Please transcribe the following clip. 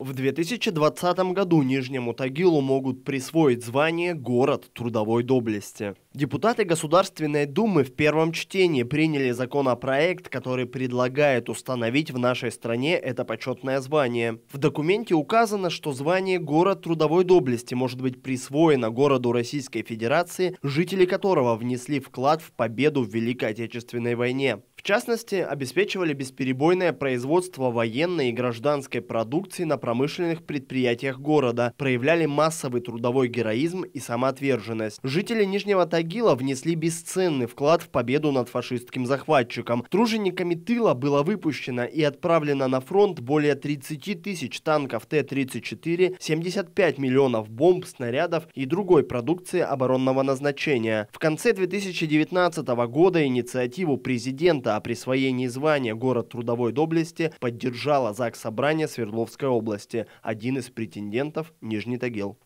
В 2020 году Нижнему Тагилу могут присвоить звание «Город трудовой доблести». Депутаты Государственной Думы в первом чтении приняли законопроект, который предлагает установить в нашей стране это почетное звание. В документе указано, что звание «Город трудовой доблести» может быть присвоено городу Российской Федерации, жители которого внесли вклад в победу в Великой Отечественной войне. В частности, обеспечивали бесперебойное производство военной и гражданской продукции на промышленных предприятиях города, проявляли массовый трудовой героизм и самоотверженность. Жители Нижнего Тагила внесли бесценный вклад в победу над фашистским захватчиком. Тружениками тыла было выпущено и отправлено на фронт более 30 тысяч танков Т-34, 75 миллионов бомб, снарядов и другой продукции оборонного назначения. В конце 2019 года инициативу президента о присвоении звания «Город трудовой доблести» поддержала ЗАГС Собрания Свердловской области, один из претендентов – Нижний Тагил.